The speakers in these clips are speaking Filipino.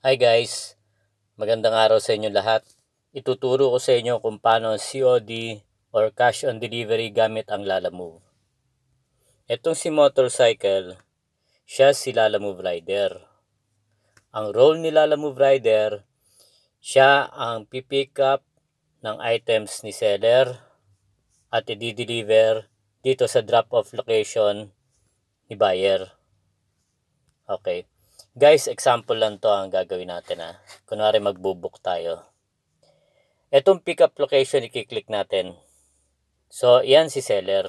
Hi guys, magandang araw sa inyo lahat. Ituturo ko sa inyo kung paano COD or cash on delivery gamit ang Lalamove. Itong si motorcycle, siya si Lalamove Rider. Ang role ni Lalamove Rider, siya ang pipick up ng items ni seller at i-deliver dito sa drop-off location ni buyer. Okay. Guys, example lang to ang gagawin natin ha. Ah. Kunwari magbubook tayo. Itong pickup location, i-click natin. So, yan si seller.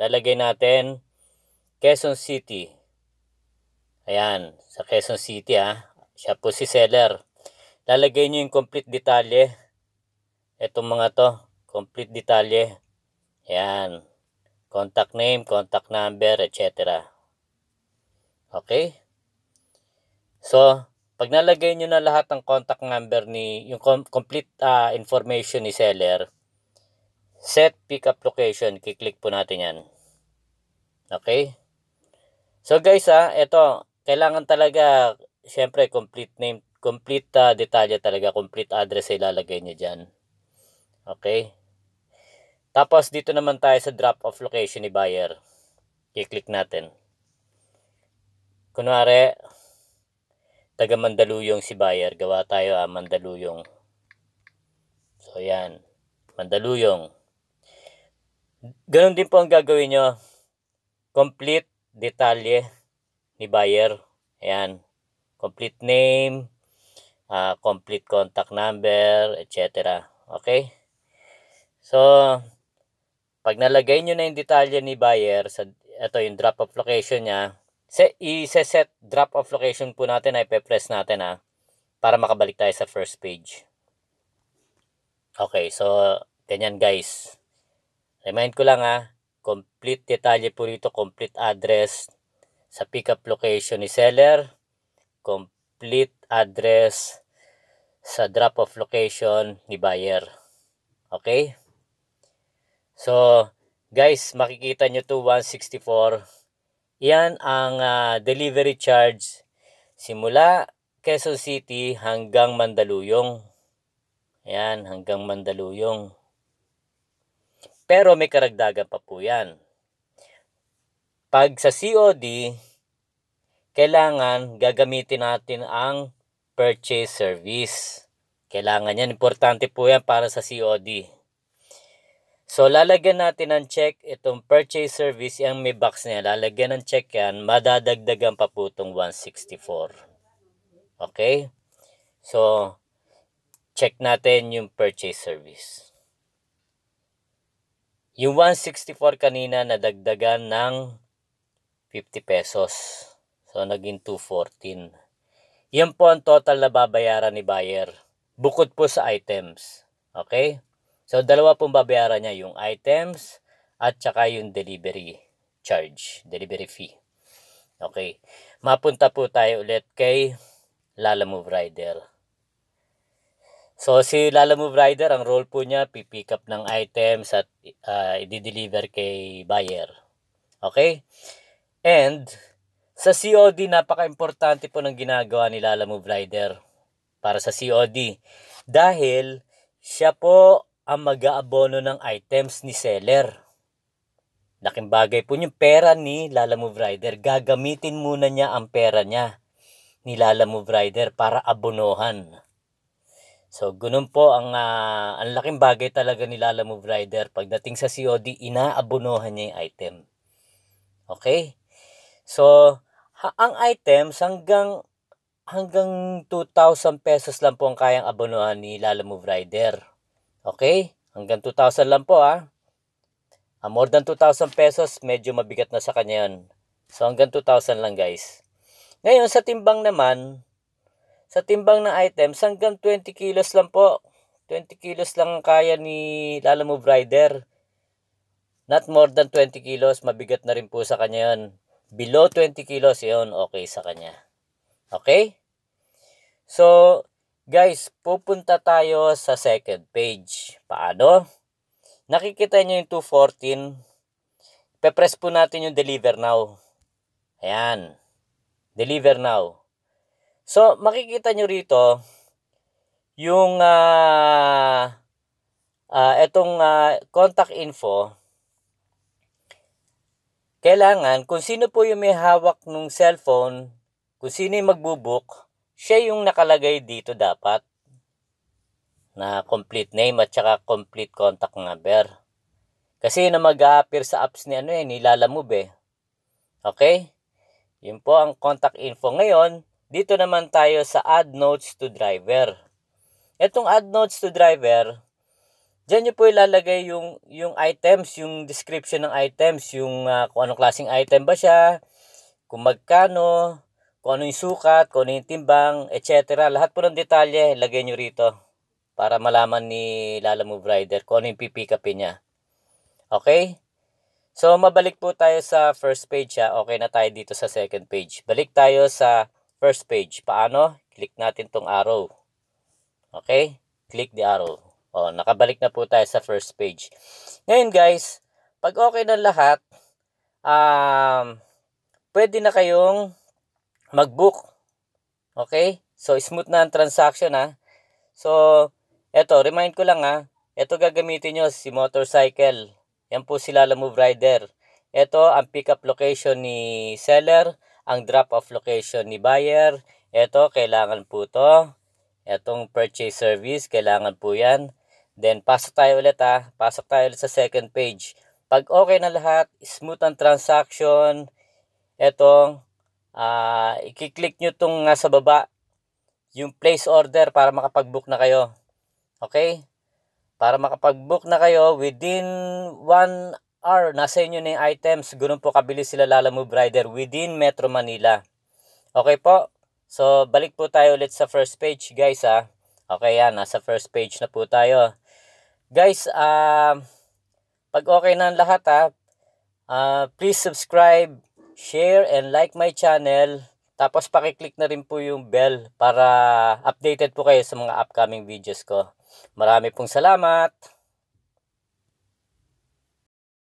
Lalagay natin Quezon City. Ayan, sa Quezon City ha. Ah. Siya po si seller. Lalagay nyo yung complete detalye. Itong mga to, complete detalye. Ayan. Contact name, contact number, etc. Okay? So, pag nalagay nyo na lahat ng contact number ni, yung com- complete uh, information ni seller, set pickup location, kiklik po natin yan. Okay? So guys ah, ito, kailangan talaga, syempre complete name, complete uh, detalye talaga, complete address ilalagay nyo dyan. Okay? Tapos dito naman tayo sa drop off location ni buyer. I-click natin. Kunwari, taga Mandaluyong si buyer. Gawa tayo ah, Mandaluyong. So, ayan. Mandaluyong. Ganon din po ang gagawin nyo. Complete detalye ni buyer. Ayan. Complete name, uh, complete contact number, etc. Okay? So, pag nalagay nyo na yung detalye ni buyer, sa, ito yung drop off location niya, Se, i-set drop off location po natin ay pe-press natin ha ah, para makabalik tayo sa first page. Okay, so ganyan guys. Remind ko lang ha, ah, complete detalye po rito complete address sa pickup location ni seller, complete address sa drop off location ni buyer. Okay? So, guys, makikita nyo to 164 yan ang uh, delivery charge simula Quezon City hanggang Mandaluyong. Yan, hanggang Mandaluyong. Pero may karagdagan pa po yan. Pag sa COD, kailangan gagamitin natin ang purchase service. Kailangan yan. Importante po yan para sa COD. So, lalagyan natin ng check itong purchase service, yung may box niya, lalagyan ng check yan, madadagdagan pa po itong 164. Okay? So, check natin yung purchase service. Yung 164 kanina nadagdagan ng 50 pesos. So, naging 214. Yan po ang total na babayaran ni buyer. Bukod po sa items. Okay? So, dalawa pong babayaran niya, yung items at saka yung delivery charge, delivery fee. Okay. Mapunta po tayo ulit kay Lala Move Rider. So, si Lala Move Rider, ang role po niya, pipick up ng items at uh, i-deliver kay buyer. Okay? And, sa COD, napaka-importante po ng ginagawa ni Lala Move Rider para sa COD. Dahil, siya po ang mag-aabono ng items ni seller. Laking bagay po yung pera ni Lala Move Rider. Gagamitin muna niya ang pera niya ni Lala Move Rider para abonohan. So, ganun po ang, uh, ang laking bagay talaga ni Lala Move Rider. Pagdating sa COD, inaabonohan niya yung item. Okay? So, ang items hanggang hanggang 2,000 pesos lang po ang kayang abonohan ni Lala Move Rider. Okay? Hanggang 2,000 lang po ha. Ah. ah, more than 2,000 pesos, medyo mabigat na sa kanya yun. So hanggang 2,000 lang guys. Ngayon sa timbang naman, sa timbang ng items, hanggang 20 kilos lang po. 20 kilos lang kaya ni Lalamove Rider. Not more than 20 kilos, mabigat na rin po sa kanya yun. Below 20 kilos, yun, okay sa kanya. Okay? So, Guys, pupunta tayo sa second page. Paano? Nakikita nyo yung 214. Pe-press po natin yung deliver now. Ayan. Deliver now. So, makikita nyo rito yung uh, ah, uh, ah, itong uh, ah, contact info. Kailangan, kung sino po yung may hawak ng cellphone, kung sino yung magbubook, siya yung nakalagay dito dapat na complete name at saka complete contact number. Kasi na mag-a-appear sa apps ni ano eh, nilalamove eh. Okay? Yun po ang contact info ngayon. Dito naman tayo sa add notes to driver. Itong add notes to driver, dyan nyo po ilalagay yung, yung items, yung description ng items, yung uh, kung anong klaseng item ba siya, kung magkano, kung ano yung sukat, kung ano yung timbang, etc. Lahat po ng detalye, lagay nyo rito para malaman ni Lala Move Rider kung ano yung pipikapin niya. Okay? So, mabalik po tayo sa first page ha. Okay na tayo dito sa second page. Balik tayo sa first page. Paano? Click natin tong arrow. Okay? Click the arrow. O, nakabalik na po tayo sa first page. Ngayon guys, pag okay na lahat, um, pwede na kayong mag-book. Okay? So, smooth na ang transaction ha. So, eto, remind ko lang ha. Eto gagamitin nyo, si motorcycle. Yan po sila move rider. Ito ang pickup location ni seller, ang drop-off location ni buyer. Ito, kailangan po to. Etong purchase service, kailangan po yan. Then, pasok tayo ulit ha. Pasok tayo ulit sa second page. Pag okay na lahat, smooth ang transaction. Etong uh, i-click nyo itong uh, sa baba yung place order para makapag-book na kayo. Okay? Para makapag-book na kayo within 1 hour, nasa inyo na yung items. Ganun po kabilis sila lalamove rider within Metro Manila. Okay po? So, balik po tayo ulit sa first page guys ha. Okay yan, nasa first page na po tayo. Guys, uh, pag okay na lahat ha, uh, please subscribe, share and like my channel. Tapos pakiclick na rin po yung bell para updated po kayo sa mga upcoming videos ko. Marami pong salamat!